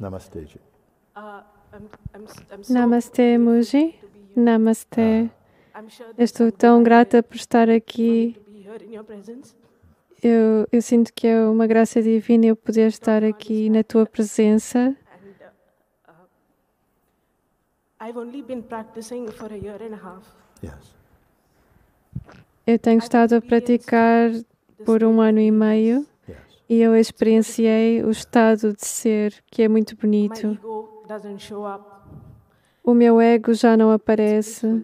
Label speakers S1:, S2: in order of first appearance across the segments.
S1: Namaste Ji.
S2: Uh, Namaste Muji. Namaste. Ah. Estou tão grata por estar aqui. Eu, eu sinto que é uma graça divina eu poder estar aqui na tua presença. Uh, uh, eu tenho estado a praticar por um ano e meio. E eu experienciei o estado de ser que é muito bonito. O meu ego já não aparece.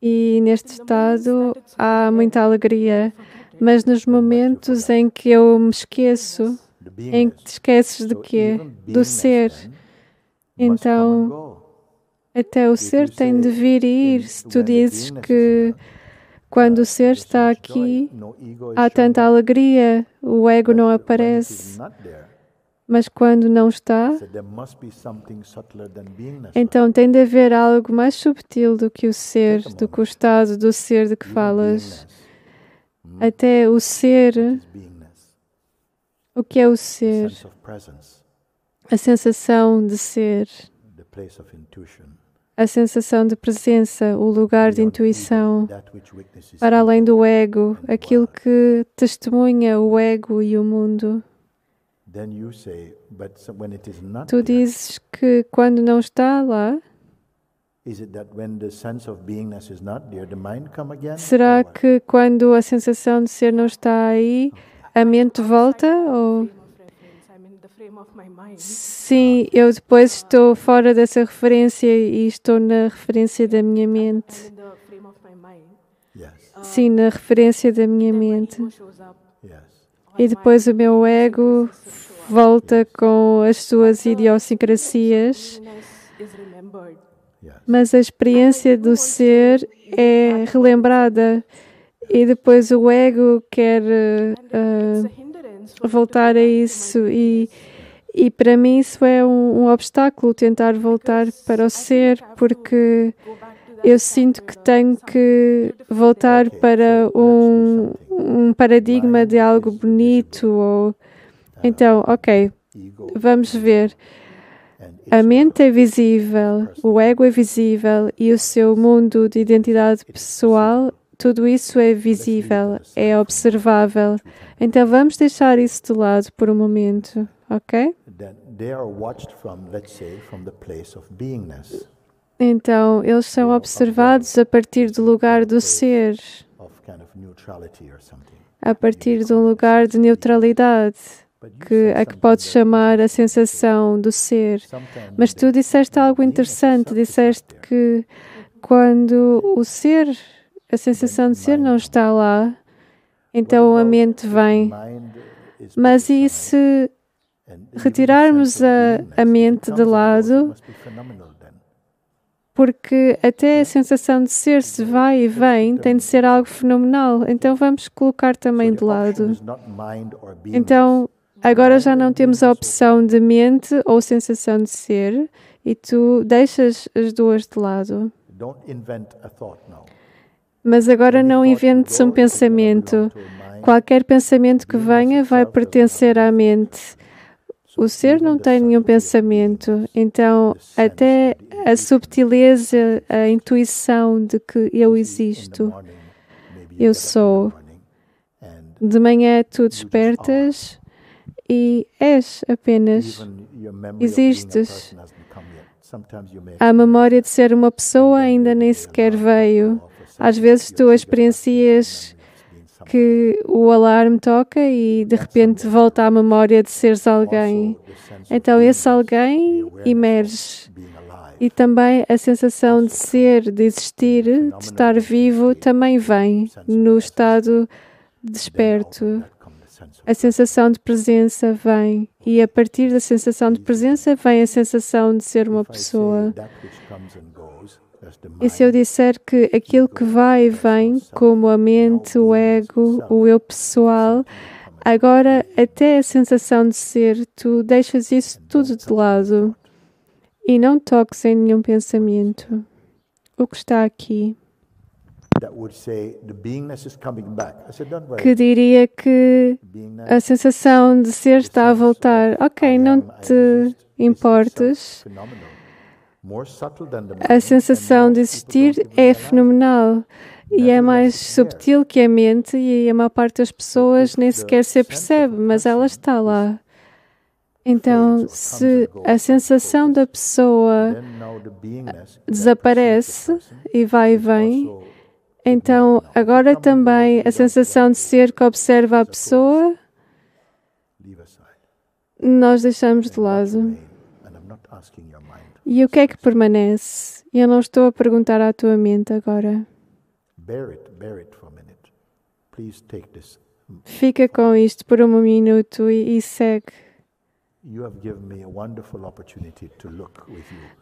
S2: E neste estado há muita alegria. Mas nos momentos em que eu me esqueço, em que te esqueces de quê? Do ser. Então, até o ser tem de vir e ir. Se tu dizes que quando o ser está aqui, há tanta alegria, o ego não aparece. Mas quando não está, então tem de haver algo mais subtil do que o ser, do que o estado do ser de que falas. Até o ser, o que é o ser? A sensação de ser a sensação de presença, o lugar de intuição, para além do ego, aquilo que testemunha o ego e o mundo.
S1: Tu dizes
S2: que quando não está lá, será que quando a sensação de ser não está aí, a mente volta? Ou? Sim, eu depois estou fora dessa referência e estou na referência da minha mente. Tá ah, Sim, na referência da minha mente. E depois o meu ego volta com as suas idiosincrasias. Mas a experiência do ser é relembrada. E depois o ego quer uh, voltar a isso. E e para mim isso é um, um obstáculo, tentar voltar para o ser, porque eu sinto que tenho que voltar para um, um paradigma de algo bonito. Ou... Ah, então, ok, vamos ver. A mente é visível, o ego é visível e o seu mundo de identidade pessoal, tudo isso é visível, é observável. Então vamos deixar isso de lado por um momento. Ok? Então, eles são observados a partir do lugar do ser, a partir de um lugar de neutralidade, que a que podes chamar a sensação do ser. Mas tu disseste algo interessante, disseste que quando o ser, a sensação de ser não está lá, então a mente vem. Mas e se retirarmos a, a mente de lado, porque até a sensação de ser se vai e vem tem de ser algo fenomenal. Então vamos colocar também de lado. Então agora já não temos a opção de mente ou sensação de ser e tu deixas as duas de lado. Mas agora não inventes um pensamento. Qualquer pensamento que venha vai pertencer à mente. O ser não tem nenhum pensamento, então até a subtileza, a intuição de que eu existo, eu sou. De manhã tu despertas e és apenas, existes. A memória de ser uma pessoa ainda nem sequer veio. Às vezes tu experiencias que o alarme toca e de repente volta à memória de seres alguém. Então, esse alguém emerge. E também a sensação de ser, de existir, de estar vivo, também vem no estado desperto. A sensação de presença vem, e a partir da sensação de presença vem a sensação de ser uma pessoa. E se eu disser que aquilo que vai e vem, como a mente, o ego, o eu pessoal, agora até a sensação de ser, tu deixas isso tudo de lado e não toques em nenhum pensamento. O que está aqui
S1: que diria que a sensação
S2: de ser está a voltar. Ok, não te importes. A sensação de existir é fenomenal e é mais subtil que a mente, e a maior parte das pessoas nem sequer se percebe, mas ela está lá. Então, se a sensação da pessoa desaparece e vai e vem, então, agora também a sensação de ser que observa a pessoa, nós deixamos de lado. E o que é que permanece? Eu não estou a perguntar à tua mente agora. Fica com isto por um minuto e, e segue.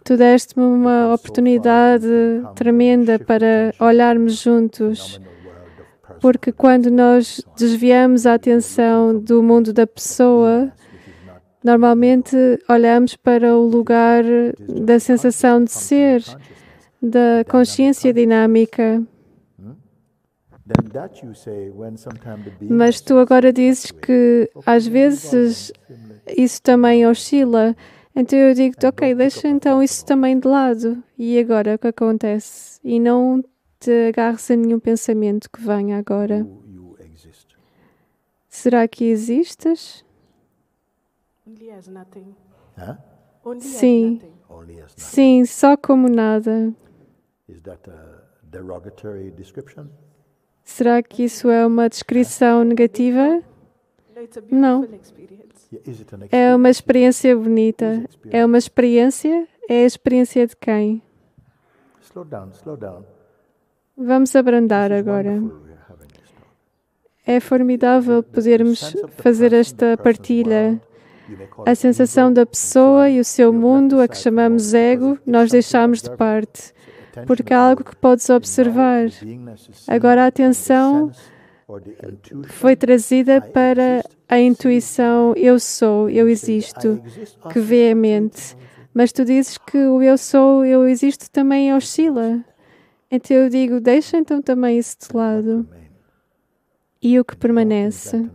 S2: Tu deste-me uma oportunidade tremenda para olharmos juntos, porque quando nós desviamos a atenção do mundo da pessoa, normalmente olhamos para o lugar da sensação de ser, da consciência dinâmica. Hmm?
S1: Mas tu agora
S2: dizes que às vezes isso também oscila. Então eu digo, é, ok, deixa então isso também de lado. E agora o que acontece? E não te agarres a nenhum pensamento que venha agora. Será que existes? Sim. Sim, só como nada. Será que isso é uma descrição negativa? Não. É uma experiência bonita. É uma experiência. É a experiência de quem? Vamos abrandar agora. É formidável podermos fazer esta partilha. A sensação da pessoa e o seu mundo, a que chamamos ego, nós deixamos de parte, porque é algo que podes observar. Agora, a atenção foi trazida para a intuição eu sou, eu existo, que vê a mente. Mas tu dizes que o eu sou, eu existo também oscila. Então eu digo, deixa então também isso de lado. E o que permanece?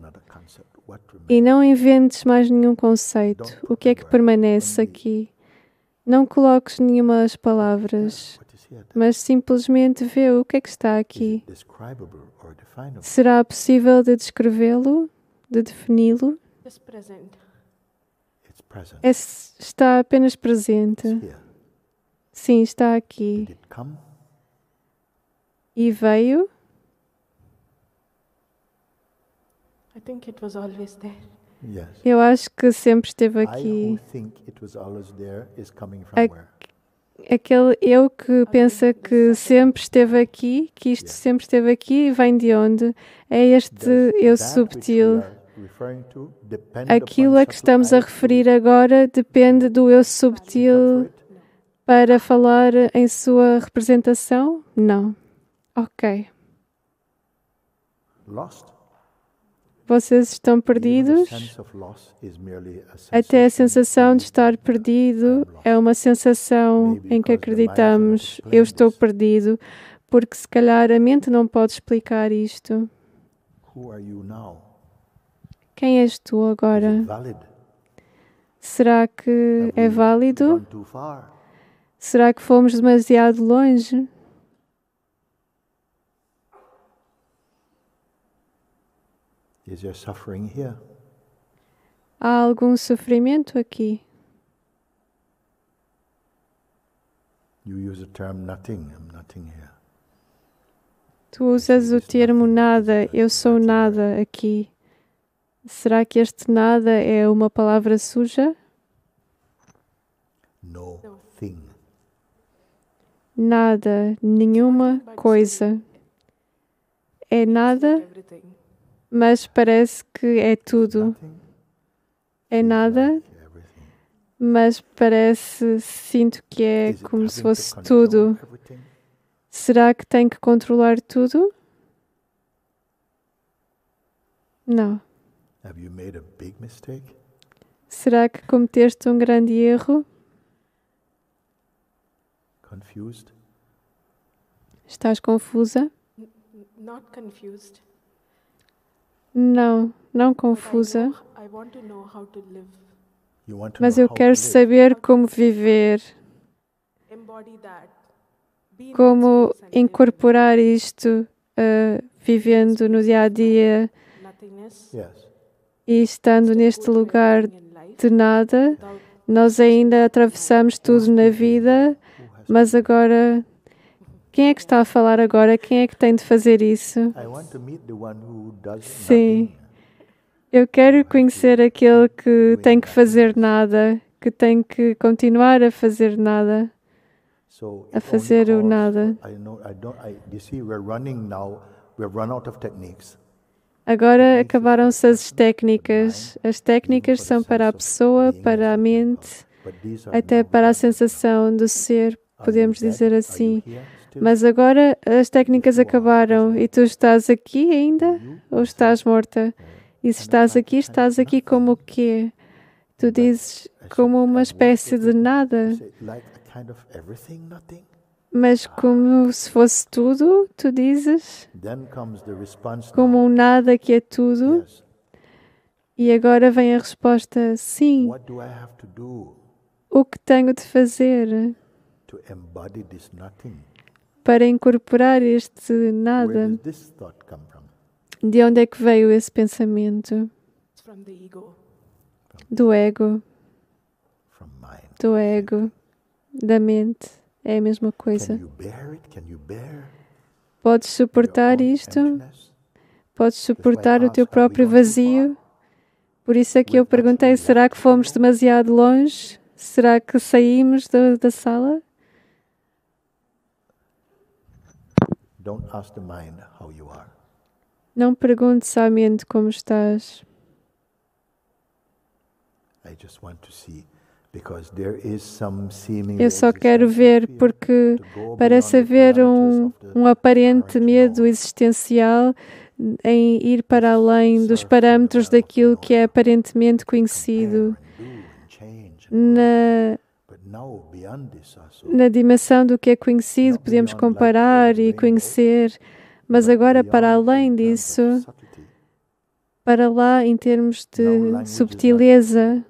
S2: E não inventes mais nenhum conceito. O que é que permanece aqui? Não coloques nenhumas palavras, mas simplesmente vê o que é que está aqui. Será possível de descrevê-lo, de defini-lo? está apenas presente. Sim, está aqui. E veio? Eu acho que sempre esteve aqui aquele é eu que pensa que sempre esteve aqui, que isto sempre esteve aqui e vem de onde? É este eu subtil. Aquilo a que estamos a referir agora depende do eu subtil para falar em sua representação? Não. Ok. Lost? vocês estão perdidos. Até a sensação de estar perdido é uma sensação em que acreditamos: eu estou perdido, porque se calhar a mente não pode explicar isto. Quem és tu agora? Será que é válido? Será que fomos demasiado longe?
S1: Is there suffering here?
S2: Há algum sofrimento aqui?
S1: You use the term nothing. I'm nothing here.
S2: Tu usas o termo nada, eu sou nada aqui. Será que este nada é uma palavra suja?
S1: No thing.
S2: Nada, nenhuma coisa. É nada mas parece que é tudo. Ah, é nada, é, mas parece, sinto que é como se fosse tudo. Será que tem que controlar tudo? Não. Será que cometeste um grande erro?
S1: Confused?
S2: Estás confusa? Not confused não, não confusa, mas eu quero saber como viver, como incorporar isto uh, vivendo no dia a dia e estando neste lugar de nada. Nós ainda atravessamos tudo na vida, mas agora quem é que está a falar agora? Quem é que tem de fazer isso?
S1: Sim.
S2: Eu quero conhecer aquele que tem que fazer nada, que tem que continuar a fazer nada,
S1: a fazer o nada.
S2: Agora acabaram-se as técnicas. As técnicas são para a pessoa, para a mente, até para a sensação do ser, podemos dizer assim. Mas agora as técnicas acabaram é. e tu estás aqui ainda uhum. ou estás morta? É, e se estás aqui, estás aqui como o quê? Tu dizes é como uma espécie de nada. Mas como se fosse tudo, tu dizes como um nada que é tudo. E agora vem a resposta: sim. O que tenho de fazer para incorporar este nada. De onde é que veio esse pensamento? Do ego. Do ego. Da mente. É a mesma coisa. Podes suportar isto? Podes suportar o teu próprio vazio? Por isso é que eu perguntei: será que fomos demasiado longe? Será que saímos da, da sala?
S1: Don't ask the mind how you are.
S2: Não perguntes à mente como estás. I
S1: just want to see eu só quero ver
S2: porque parece haver um, um aparente medo existencial em ir para além dos parâmetros daquilo que é aparentemente conhecido. Na na dimensão do que é conhecido, podemos comparar e conhecer, mas agora, para além disso, para lá em termos de subtileza,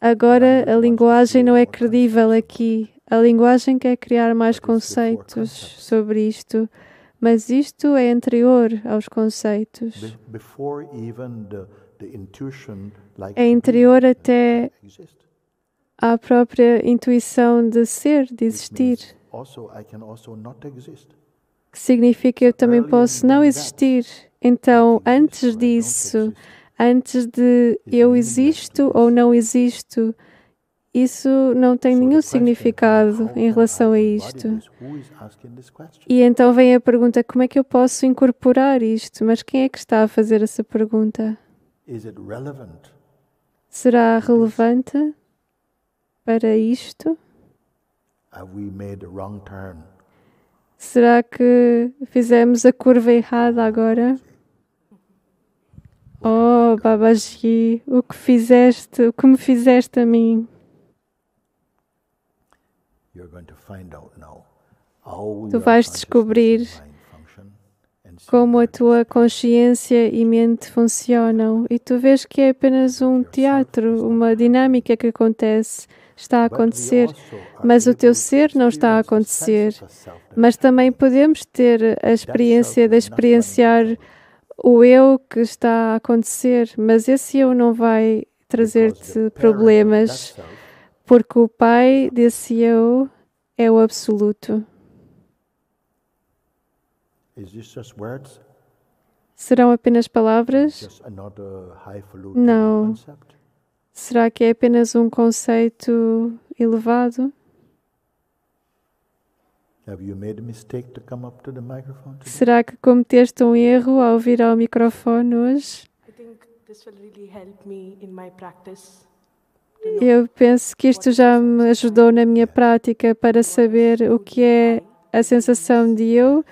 S2: agora a linguagem não é credível aqui. A linguagem quer criar mais conceitos sobre isto, mas isto é anterior aos conceitos.
S1: É anterior até
S2: à própria intuição de ser, de existir. Que significa eu também posso não existir. Então, antes disso, antes de eu existo ou não existo, isso não tem nenhum significado em relação a isto. E então vem a pergunta: como é que eu posso incorporar isto? Mas quem é que está a fazer essa pergunta? Será relevante? para isto? Será que fizemos a curva errada agora? Oh, Babaji, o que fizeste, o que me fizeste a mim? Tu vais descobrir como a tua consciência e mente funcionam e tu vês que é apenas um teatro, uma dinâmica que acontece está a acontecer, mas o teu ser não está a acontecer. Mas também podemos ter a experiência de experienciar o eu que está a acontecer, mas esse eu não vai trazer-te problemas, porque o pai desse eu é o absoluto. Serão apenas palavras? Não. Será que é apenas um conceito elevado? Será que cometeste um erro ao vir ao microfone hoje? Eu penso que isto já me ajudou na minha prática para saber o que é a sensação de eu,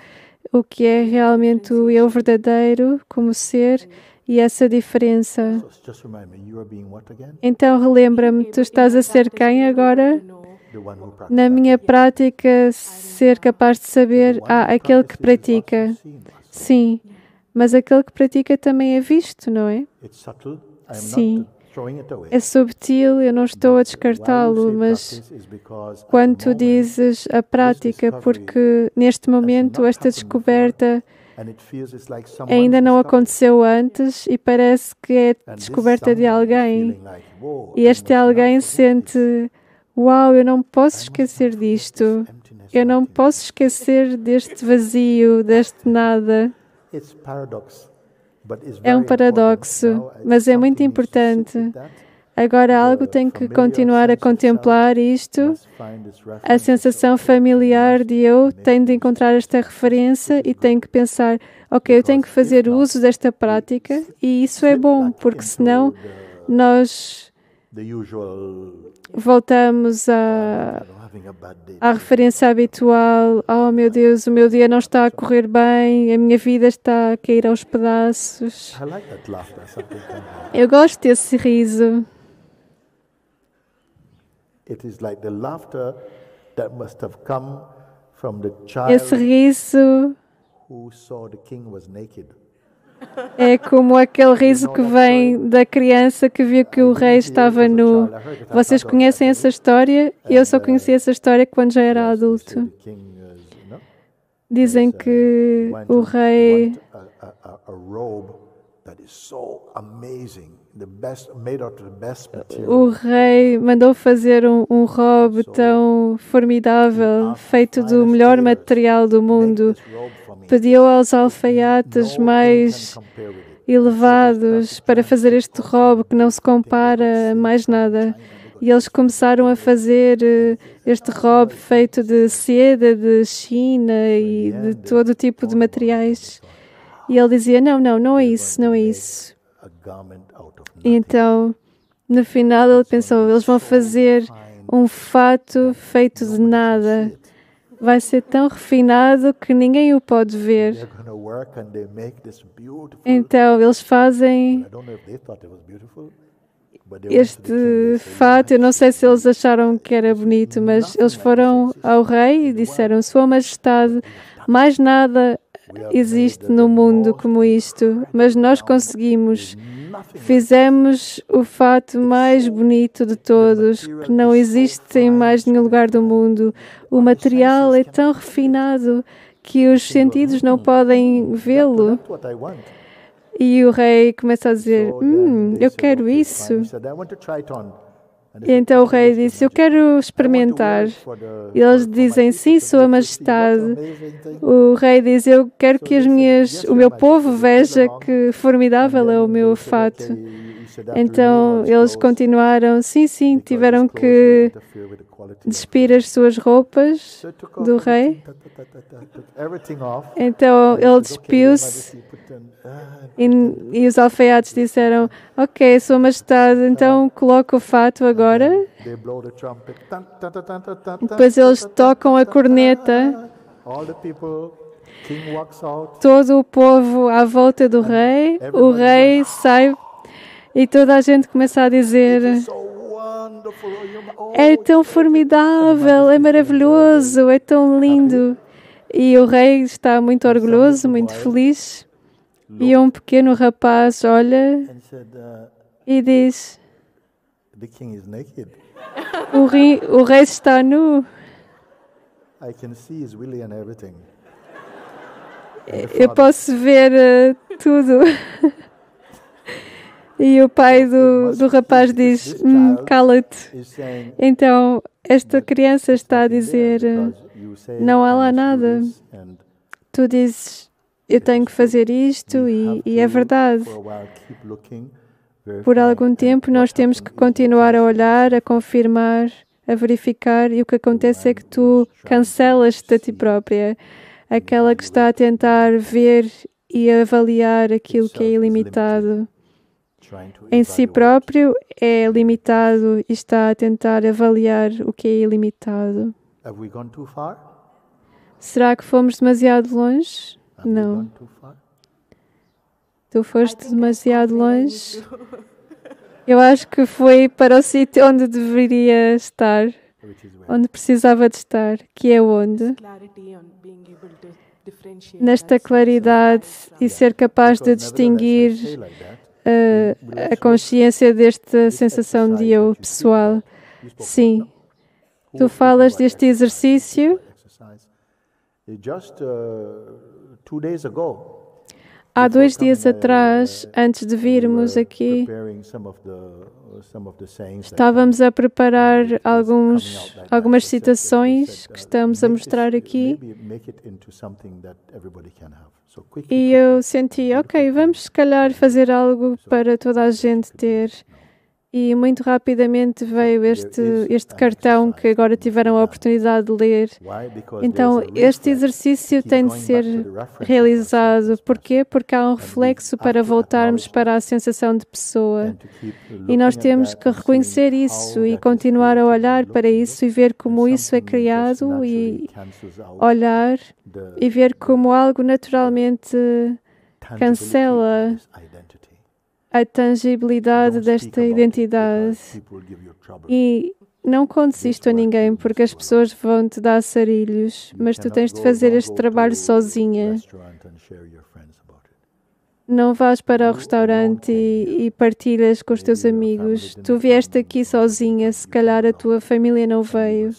S2: o que é realmente o eu verdadeiro como ser e essa diferença. Então relembra-me, tu estás a ser quem agora? Na minha prática, ser capaz de saber, ah, aquele que pratica. Sim, mas aquele que pratica também é visto, não é? Sim. É subtil, eu não estou a descartá-lo, mas quando tu dizes a prática, porque neste momento esta descoberta ainda não aconteceu antes e parece que é descoberta de alguém. E este alguém sente: Uau, eu não posso esquecer disto. Eu não posso esquecer deste vazio, deste nada. É um paradoxo, mas é muito importante Agora algo tem que continuar a contemplar isto. A sensação familiar de eu tem de encontrar esta referência e tem que pensar, ok, eu tenho que fazer uso desta prática e isso é bom, porque senão nós voltamos a, uh, à referência habitual. Oh meu Deus, o meu dia não está a correr bem, a minha vida está a cair aos pedaços. Eu gosto desse riso.
S1: It is like the laughter that must have come from the é child Esse
S2: riso
S1: who saw the king was naked.
S2: É como aquele riso que vem da criança que viu que o rei estava nu. Vocês conhecem essa história? Eu só uh, conheci essa história quando já era adulto. Dizem que o rei o rei mandou fazer um, um robe tão formidável, feito do melhor material do mundo. Pediu aos alfaiates mais elevados para fazer este robe que não se compara a mais nada. E eles começaram a fazer eh, este robe feito de seda, de China e de todo tipo de materiais. E ele dizia: Não, não, não é isso, não é isso. então, no final, ele pensou: Eles vão fazer um fato feito de nada. Vai ser tão refinado que ninguém o pode ver.
S1: Então, eles fazem
S2: este fato, eu não sei se eles acharam que era bonito, mas eles foram ao rei e disseram: Sua Majestade, mais nada existe no mundo como isto, mas nós conseguimos. Fizemos o fato mais bonito de todos, que não existe em mais nenhum lugar do mundo. O material é tão refinado que os sentidos não podem vê-lo. E o rei começa a dizer: Hum, eu quero isso. E então o rei disse: é Eu quero experimentar. E eles dizem: Sim, Sua Majestade. O rei diz: Eu quero que minhas, o meu é povo veja que formidável é o meu fato. Então eles continuaram, sim, sim, tiveram que despir as suas roupas do rei. Então ele despiu-se ah, e, e, os alfaiates disseram: Ok, Sua Majestade, então, então coloque o fato agora.
S1: Depois eles tocam a
S2: corneta. Todo o povo à volta do rei, o rei sai e toda a gente começa a dizer: oh, oh, É tão formidável, é maravilhoso, é tão lindo. E o rei está muito orgulhoso, muito feliz. E um pequeno rapaz olha uh, e diz: o rei, o rei está nu.
S1: Eu posso
S2: ver uh, tudo. E o pai do, do rapaz diz: hum, Cala-te. É então, esta criança está a é dizer: hum, Não há lá nada. Tu dizes: Eu tenho que fazer isto, e, e é verdade. Por algum tempo, nós temos que continuar a olhar, a confirmar, a verificar, e o que acontece é que tu cancelas-te a ti própria. Aquela que está a tentar ver e avaliar aquilo que é ilimitado em si próprio é limitado e está a tentar avaliar o que é ilimitado. Será que fomos demasiado longe? Não. Tu foste demasiado longe. Eu acho que foi para o sítio onde deveria estar, onde precisava de estar, que é onde? Nesta claridade e ser capaz de distinguir eh, a, consciência desta sensação de eu pessoal. Sim, tu falas é deste é exercício.
S1: Just uh, two days ago,
S2: Há dois dias atrás, antes de virmos aqui,
S1: estávamos a
S2: preparar alguns, algumas citações que estamos a mostrar aqui. E eu senti, ok, vamos se calhar fazer algo para toda a gente ter. E muito rapidamente veio este, este cartão que agora tiveram a oportunidade de ler. Então, este exercício tem de ser realizado. Porquê? Porque há um reflexo para voltarmos para a sensação de pessoa. E nós temos que reconhecer isso e continuar a olhar para isso e ver como isso é criado e olhar e ver como algo naturalmente cancela a tangibilidade desta identidade. E não contes isto a ninguém, porque as pessoas vão te dar sarilhos, mas tu tens de fazer este trabalho sozinha. Não vais para o restaurante e, e partilhas com os teus amigos. Tu vieste aqui sozinha, se calhar a tua família não veio.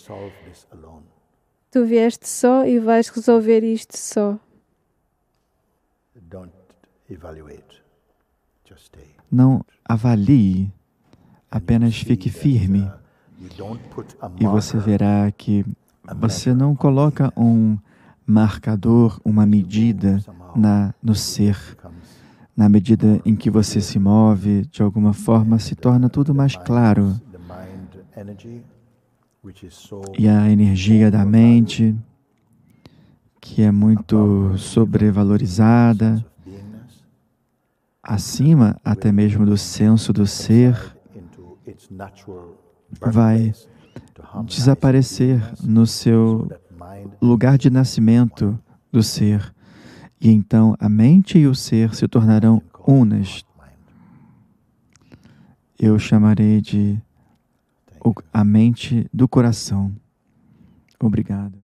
S2: Tu vieste só e vais resolver isto só.
S1: Don't evaluate não avalie, apenas fique firme. E você verá que você não coloca um marcador, uma medida na, no ser. Na medida em que você se move, de alguma forma se torna tudo mais claro. E a energia da mente, que é muito sobrevalorizada, acima até mesmo do senso do ser, vai desaparecer no seu lugar de nascimento do ser. E então a mente e o ser se tornarão unas. Eu chamarei de a mente do coração. Obrigado.